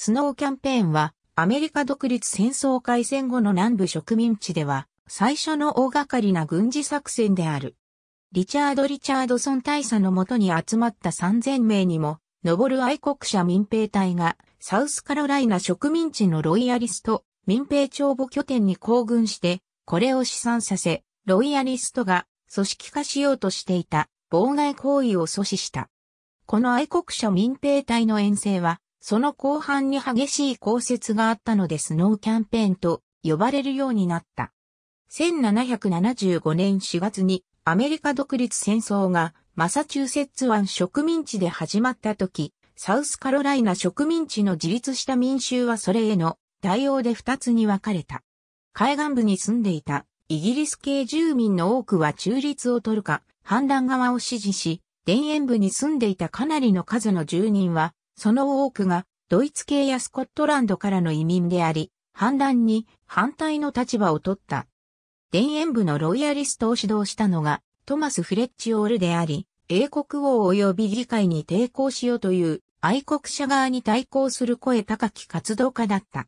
スノーキャンペーンは、アメリカ独立戦争開戦後の南部植民地では、最初の大掛かりな軍事作戦である。リチャード・リチャードソン大佐のもとに集まった3000名にも、上る愛国者民兵隊が、サウスカロライナ植民地のロイヤリスト、民兵帳簿拠点に行軍して、これを試算させ、ロイヤリストが組織化しようとしていた妨害行為を阻止した。この愛国者民兵隊の遠征は、その後半に激しい降雪があったのでスノーキャンペーンと呼ばれるようになった。1775年4月にアメリカ独立戦争がマサチューセッツ湾植民地で始まった時、サウスカロライナ植民地の自立した民衆はそれへの対応で二つに分かれた。海岸部に住んでいたイギリス系住民の多くは中立を取るか、反乱側を支持し、田園部に住んでいたかなりの数の住人はその多くがドイツ系やスコットランドからの移民であり、反乱に反対の立場を取った。田園部のロイヤリストを指導したのがトマス・フレッチオールであり、英国王及び議会に抵抗しようという愛国者側に対抗する声高き活動家だった。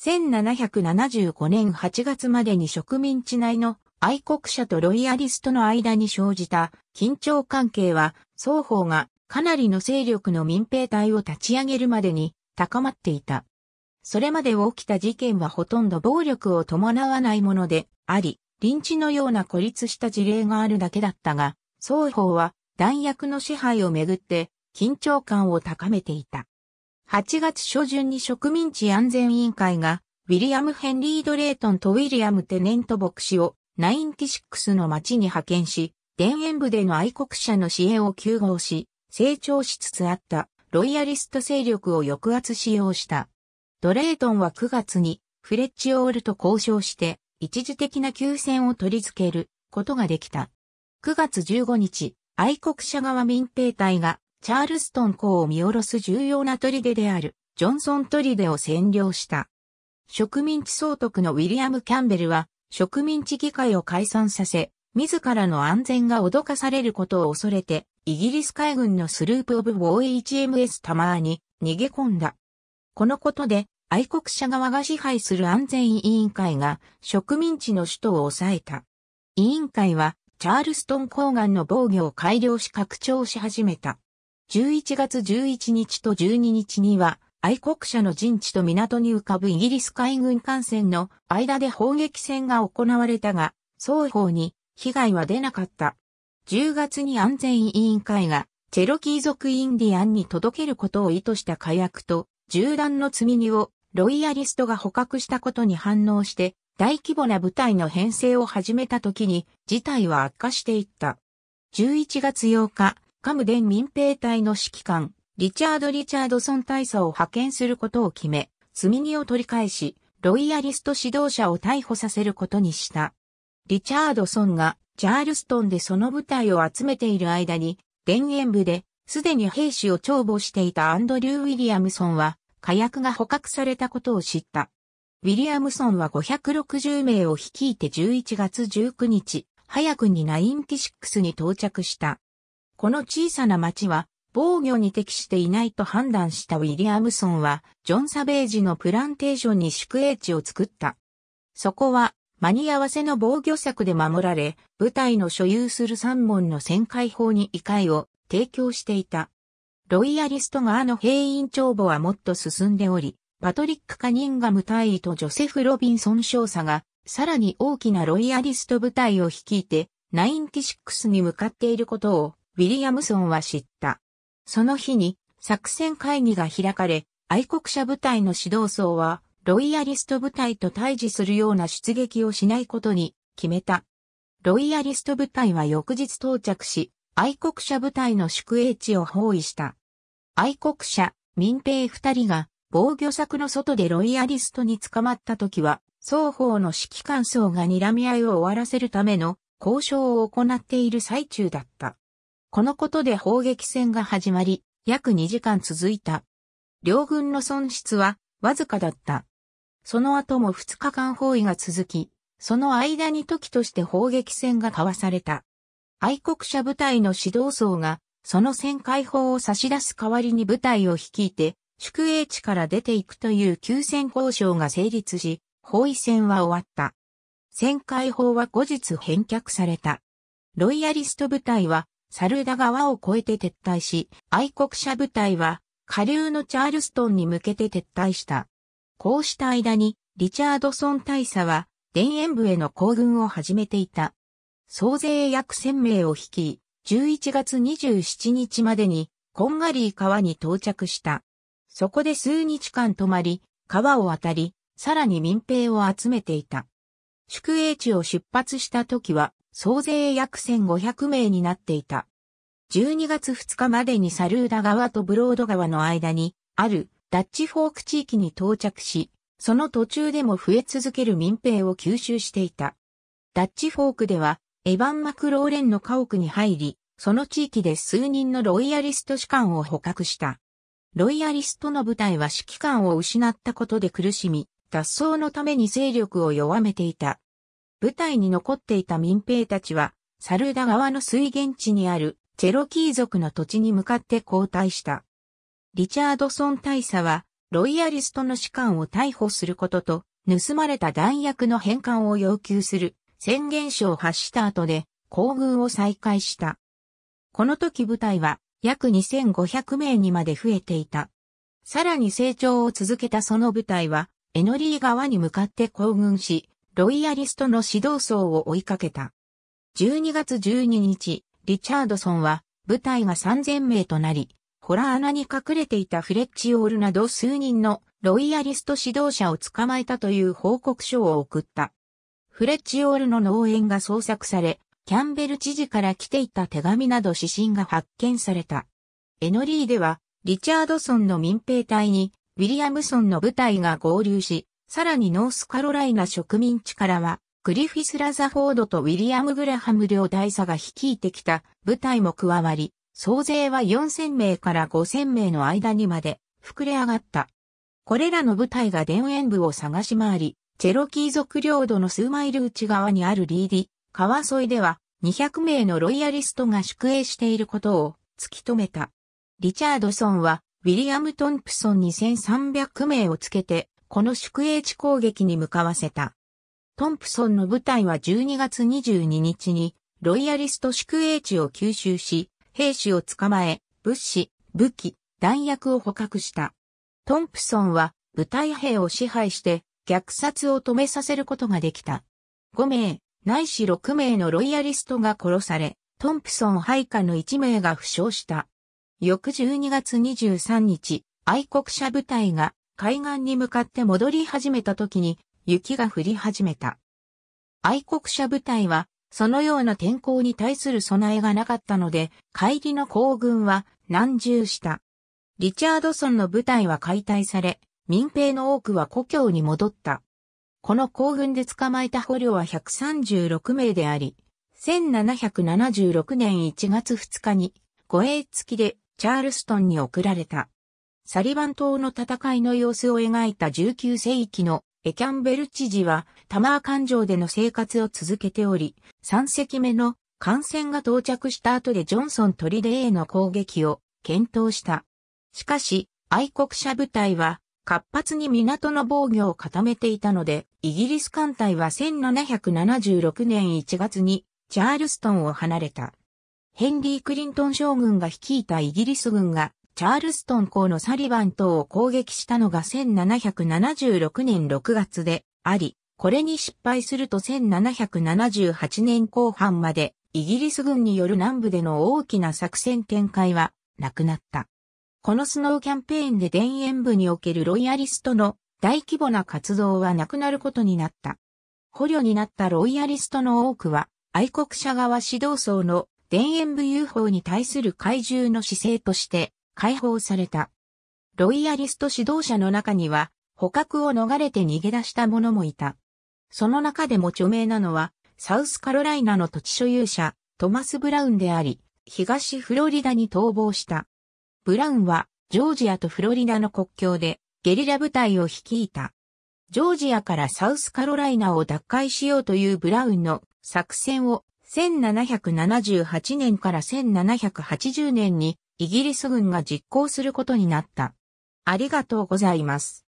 1775年8月までに植民地内の愛国者とロイヤリストの間に生じた緊張関係は双方がかなりの勢力の民兵隊を立ち上げるまでに高まっていた。それまで起きた事件はほとんど暴力を伴わないものであり、臨地のような孤立した事例があるだけだったが、双方は弾薬の支配をめぐって緊張感を高めていた。8月初旬に植民地安全委員会が、ウィリアム・ヘンリー・ドレートンとウィリアム・テネント牧師を96の町に派遣し、田園部での愛国者の支援を急合し、成長しつつあったロイヤリスト勢力を抑圧しようした。ドレートンは9月にフレッチオールと交渉して一時的な休戦を取り付けることができた。9月15日、愛国者側民兵隊がチャールストン港を見下ろす重要な砦であるジョンソン砦を占領した。植民地総督のウィリアム・キャンベルは植民地議会を解散させ、自らの安全が脅かされることを恐れてイギリス海軍のスループオブウォー HMS タマーに逃げ込んだ。このことで愛国者側が支配する安全委員会が植民地の首都を抑えた。委員会はチャールストン郊岸の防御を改良し拡張し始めた。11月11日と12日には愛国者の陣地と港に浮かぶイギリス海軍艦船の間で砲撃戦が行われたが、双方に被害は出なかった。10月に安全委員会が、チェロキー族インディアンに届けることを意図した火薬と、銃弾の積み荷を、ロイヤリストが捕獲したことに反応して、大規模な部隊の編成を始めた時に、事態は悪化していった。11月8日、カムデン民兵隊の指揮官、リチャード・リチャードソン大佐を派遣することを決め、積み荷を取り返し、ロイヤリスト指導者を逮捕させることにした。リチャードソンがチャールストンでその部隊を集めている間に、田園部で、すでに兵士を帳簿していたアンドリュー・ウィリアムソンは、火薬が捕獲されたことを知った。ウィリアムソンは560名を率いて11月19日、早くにナインティシックスに到着した。この小さな町は、防御に適していないと判断したウィリアムソンは、ジョン・サベージのプランテーションに宿営地を作った。そこは、間に合わせの防御策で守られ、部隊の所有する三門の旋回砲に異界を提供していた。ロイヤリスト側の兵員帳簿はもっと進んでおり、パトリック・カニンガム大尉とジョセフ・ロビンソン少佐が、さらに大きなロイヤリスト部隊を率いて、96に向かっていることを、ウィリアムソンは知った。その日に、作戦会議が開かれ、愛国者部隊の指導層は、ロイヤリスト部隊と対峙するような出撃をしないことに決めた。ロイヤリスト部隊は翌日到着し、愛国者部隊の宿営地を包囲した。愛国者、民兵二人が防御柵の外でロイヤリストに捕まった時は、双方の指揮官層が睨み合いを終わらせるための交渉を行っている最中だった。このことで砲撃戦が始まり、約2時間続いた。両軍の損失はわずかだった。その後も2日間包囲が続き、その間に時として砲撃戦が交わされた。愛国者部隊の指導層が、その戦解砲を差し出す代わりに部隊を率いて、宿営地から出ていくという休戦交渉が成立し、包囲戦は終わった。戦解砲は後日返却された。ロイヤリスト部隊は、サルダ川を越えて撤退し、愛国者部隊は、下流のチャールストンに向けて撤退した。こうした間に、リチャードソン大佐は、田園部への行軍を始めていた。総勢約千名を率い、11月27日までに、コンガリー川に到着した。そこで数日間泊まり、川を渡り、さらに民兵を集めていた。宿営地を出発した時は、総勢約1500名になっていた。12月2日までにサルーダ川とブロード川の間に、あるダッチフォーク地域に到着し、その途中でも増え続ける民兵を吸収していた。ダッチフォークでは、エヴァン・マクローレンの家屋に入り、その地域で数人のロイヤリスト士官を捕獲した。ロイヤリストの部隊は指揮官を失ったことで苦しみ、脱走のために勢力を弱めていた。部隊に残っていた民兵たちは、サルダ川の水源地にあるチェロキー族の土地に向かって後退した。リチャードソン大佐は、ロイヤリストの士官を逮捕することと、盗まれた弾薬の返還を要求する宣言書を発した後で、行軍を再開した。この時部隊は約2500名にまで増えていた。さらに成長を続けたその部隊は、エノリー側に向かって行軍し、ロイヤリストの指導層を追いかけた。12月12日、リチャードソンは部隊が3000名となり、洞穴に隠れていたフレッチオールなど数人のロイヤリスト指導者を捕まえたという報告書を送った。フレッチオールの農園が捜索され、キャンベル知事から来ていた手紙など指針が発見された。エノリーでは、リチャードソンの民兵隊に、ウィリアムソンの部隊が合流し、さらにノースカロライナ植民地からは、グリフィス・ラザフォードとウィリアム・グラハム両大佐が率いてきた部隊も加わり、総勢は4000名から5000名の間にまで膨れ上がった。これらの部隊が田園部を探し回り、チェロキー族領土の数マイル内側にあるリーディ、川沿いでは200名のロイヤリストが宿営していることを突き止めた。リチャードソンはウィリアム・トンプソンに1300名をつけて、この宿営地攻撃に向かわせた。トンプソンの部隊は12月22日にロイヤリスト宿営地を吸収し、兵士を捕まえ、物資、武器、弾薬を捕獲した。トンプソンは部隊兵を支配して虐殺を止めさせることができた。5名、ないし6名のロイヤリストが殺され、トンプソン配下の1名が負傷した。翌12月23日、愛国者部隊が海岸に向かって戻り始めた時に雪が降り始めた。愛国者部隊はそのような天候に対する備えがなかったので、帰りの行軍は難渋した。リチャードソンの部隊は解体され、民兵の多くは故郷に戻った。この行軍で捕まえた捕虜は136名であり、1776年1月2日に護衛付きでチャールストンに送られた。サリバン島の戦いの様子を描いた19世紀のエキャンベル知事はタマー環状での生活を続けており、3隻目の艦船が到着した後でジョンソン砦への攻撃を検討した。しかし、愛国者部隊は活発に港の防御を固めていたので、イギリス艦隊は1776年1月にチャールストンを離れた。ヘンリー・クリントン将軍が率いたイギリス軍がチャールストン港のサリバン島を攻撃したのが1776年6月であり、これに失敗すると1778年後半までイギリス軍による南部での大きな作戦展開はなくなった。このスノーキャンペーンで田園部におけるロイヤリストの大規模な活動はなくなることになった。捕虜になったロイヤリストの多くは愛国者側指導層の田園部 UFO に対する怪獣の姿勢として解放された。ロイヤリスト指導者の中には、捕獲を逃れて逃げ出した者もいた。その中でも著名なのは、サウスカロライナの土地所有者、トマス・ブラウンであり、東フロリダに逃亡した。ブラウンは、ジョージアとフロリダの国境で、ゲリラ部隊を率いた。ジョージアからサウスカロライナを奪回しようというブラウンの作戦を1778年から1780年にイギリス軍が実行することになった。ありがとうございます。